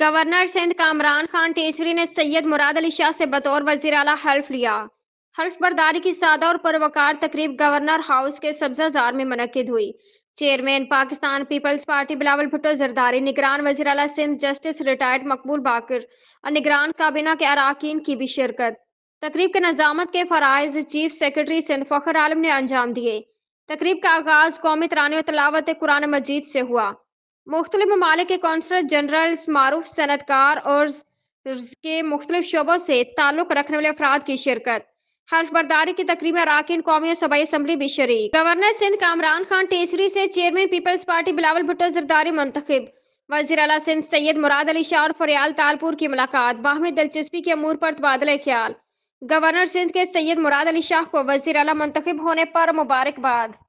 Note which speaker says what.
Speaker 1: governor Sindh Kamran Khan Tessori ने सैयद मुराद अली शाह से बतौर वजीर अला हल्फ लिया हल्फ बर्दारी की सादा और परवकार तकरीब गवर्नर हाउस के सब्जाजार में मनकद हुई चेयरमैन पाकिस्तान पीपल्स पार्टी बिलावल भुट्टो जरदारी निगरान वजीर अला सिंध जस्टिस रिटायर्ड मकबूल बाकर और निगरान काबीना के अरकान की भी शिरकत तकरीब के नजामत के फ़रज़ चीफ सेक्रेटरी सिंध फ़खर आलम ने अंजाम दिए तकरीब का आगाज कौमी तरान तलावत कुरान मजीद से हुआ मुख्तलि ममालिक के कौंसलर जनरल मारूफ सनतकार और के मुख्तलिफ शोबों से ताल्लुक रखने वाले अफराद की शिरकत बर्दारी की तकरीब अराकिन कौमी और सूबाई असम्बली भी शरीक गवर्नर सिंध कामरान खान टेसरी से चेयरमैन पीपल्स पार्टी बिलावल भुट्टो जरदारी मंतखब वजी अला सिंध सैयद मुराद अली शाह और फरियाल तालपुर की मुलाकात बाहमी दिलचस्पी के अमूर पर तबादला ख्याल गवर्नर सिंध के सैयद मुराद अली शाह को वजी अला मंतखब होने पर मुबारकबाद